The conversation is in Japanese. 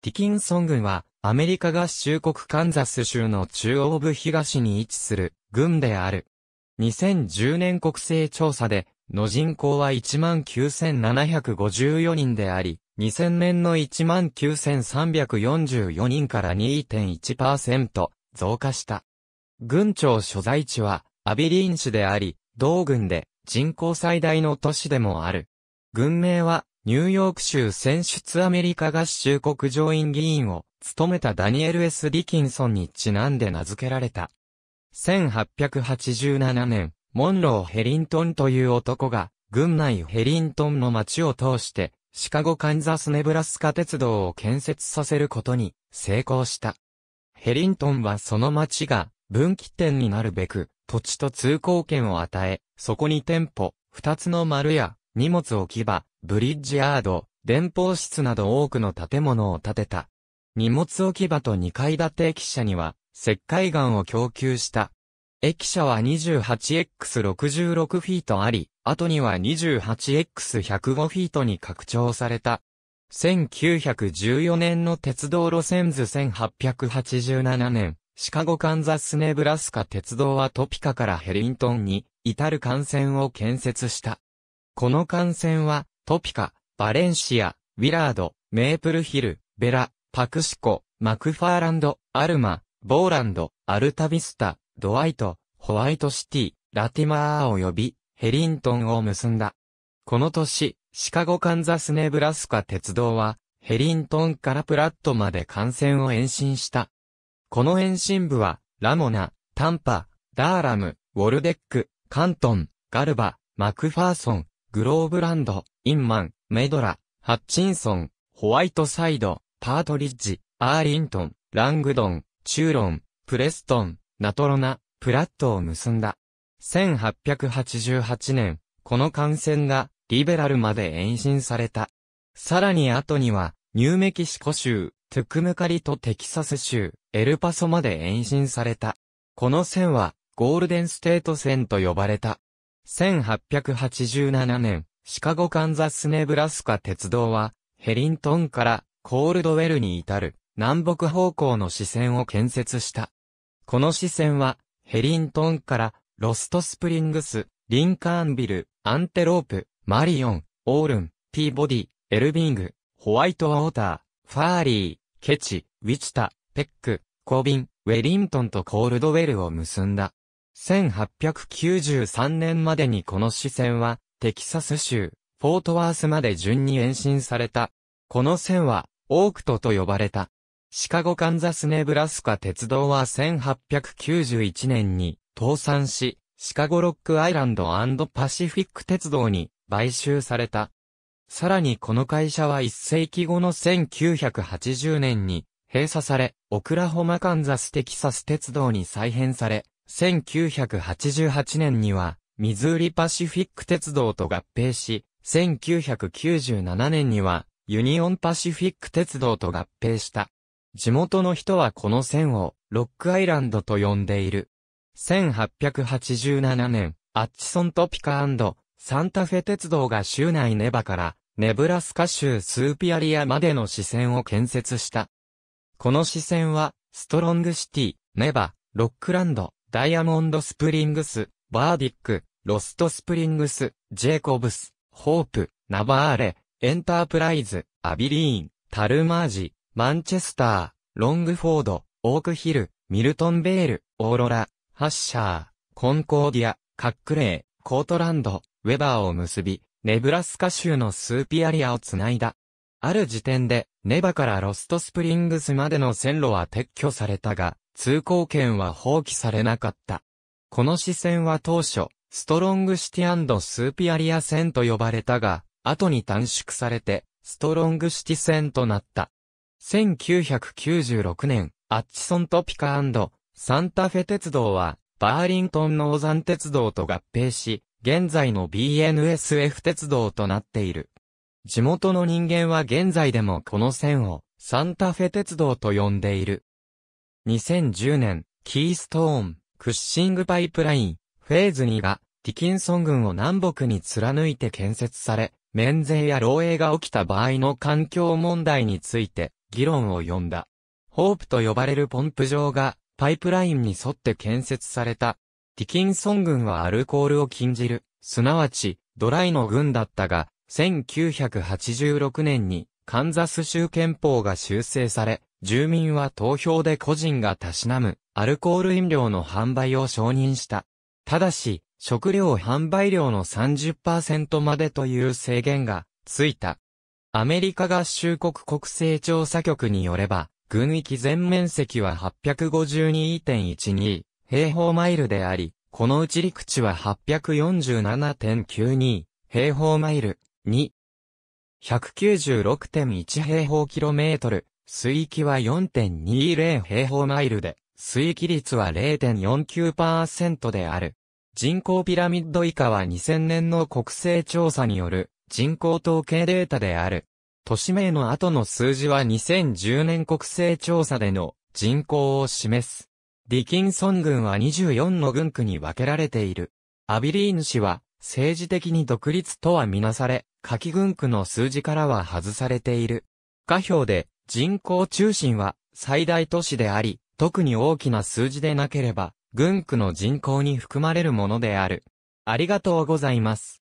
ティキンソン郡は、アメリカ合衆国カンザス州の中央部東に位置する郡である。2010年国勢調査で、の人口は19,754人であり、2000年の19,344人から2.1%増加した。郡庁所在地はアビリーン市であり、同郡で人口最大の都市でもある。郡名はニューヨーク州選出アメリカ合衆国上院議員を務めたダニエル・ S・ ディキンソンにちなんで名付けられた。1887年、モンロー・ヘリントンという男が、軍内ヘリントンの町を通して、シカゴ・カンザス・ネブラスカ鉄道を建設させることに成功した。ヘリントンはその町が分岐点になるべく、土地と通行権を与え、そこに店舗、二つの丸や荷物置き場、ブリッジアード、電報室など多くの建物を建てた。荷物置き場と2階建て駅舎には、石灰岩を供給した。駅舎は 28x66 フィートあり、後には 28x105 フィートに拡張された。1914年の鉄道路線図1887年、シカゴカンザスネブラスカ鉄道はトピカからヘリントンに至る幹線を建設した。この艦船は、トピカ、バレンシア、ウィラード、メープルヒル、ベラ、パクシコ、マクファーランド、アルマ、ボーランド、アルタビスタ、ドワイト、ホワイトシティ、ラティマー及び、ヘリントンを結んだ。この年、シカゴカンザスネブラスカ鉄道は、ヘリントンからプラットまで幹線を延伸した。この延伸部は、ラモナ、タンパ、ダーラム、ウォルデック、カントン、ガルバ、マクファーソン、グローブランド、インマン、メドラ、ハッチンソン、ホワイトサイド、パートリッジ、アーリントン、ラングドン、チューロン、プレストン、ナトロナ、プラットを結んだ。1888年、この艦船がリベラルまで延伸された。さらに後には、ニューメキシコ州、トゥクムカリとテキサス州、エルパソまで延伸された。この線は、ゴールデンステート線と呼ばれた。1887年、シカゴカンザスネブラスカ鉄道は、ヘリントンからコールドウェルに至る南北方向の支線を建設した。この支線は、ヘリントンからロストスプリングス、リンカーンビル、アンテロープ、マリオン、オールン、ティーボディ、エルビング、ホワイトウォーター、ファーリー、ケチ、ウィチタ、ペック、コービン、ウェリントンとコールドウェルを結んだ。1893年までにこの支線は、テキサス州、フォートワースまで順に延伸された。この線は、オークトと呼ばれた。シカゴカンザスネブラスカ鉄道は1891年に倒産し、シカゴロックアイランドパシフィック鉄道に買収された。さらにこの会社は1世紀後の1980年に閉鎖され、オクラホマカンザステキサス鉄道に再編され、1988年には、ミズーリパシフィック鉄道と合併し、1997年には、ユニオンパシフィック鉄道と合併した。地元の人はこの線を、ロックアイランドと呼んでいる。1887年、アッチソントピカサンタフェ鉄道が州内ネバから、ネブラスカ州スーピアリアまでの支線を建設した。この支線は、ストロングシティ、ネバ、ロックランド、ダイヤモンドスプリングス、バーディック、ロストスプリングス、ジェイコブス、ホープ、ナバーレ、エンタープライズ、アビリーン、タルマージ、マンチェスター、ロングフォード、オークヒル、ミルトンベール、オーロラ、ハッシャー、コンコーディア、カックレイ、コートランド、ウェバーを結び、ネブラスカ州のスーピアリアをつないだ。ある時点で、ネバからロストスプリングスまでの線路は撤去されたが、通行権は放棄されなかった。この支線は当初、ストロングシティスーピアリア線と呼ばれたが、後に短縮されて、ストロングシティ線となった。1996年、アッチソントピカサンタフェ鉄道は、バーリントンのオザン鉄道と合併し、現在の BNSF 鉄道となっている。地元の人間は現在でもこの線を、サンタフェ鉄道と呼んでいる。2010年、キーストーン、クッシングパイプライン、フェーズ2が、ディキンソン軍を南北に貫いて建設され、免税や漏洩が起きた場合の環境問題について、議論を呼んだ。ホープと呼ばれるポンプ場が、パイプラインに沿って建設された。ディキンソン軍はアルコールを禁じる、すなわち、ドライの軍だったが、1986年に、カンザス州憲法が修正され、住民は投票で個人がたしなむアルコール飲料の販売を承認した。ただし、食料販売量の30%までという制限がついた。アメリカ合衆国国勢調査局によれば、軍域全面積は852.12平方マイルであり、このうち陸地は847.92平方マイルに196.1平方キロメートル水域は4.20平方マイルで、水域率は0.49%である。人口ピラミッド以下は2000年の国勢調査による人口統計データである。都市名の後の数字は2010年国勢調査での人口を示す。ディキンソン郡は24の郡区に分けられている。アビリーヌ市は政治的に独立とはみなされ、夏季郡区の数字からは外されている。下表で人口中心は最大都市であり、特に大きな数字でなければ、軍区の人口に含まれるものである。ありがとうございます。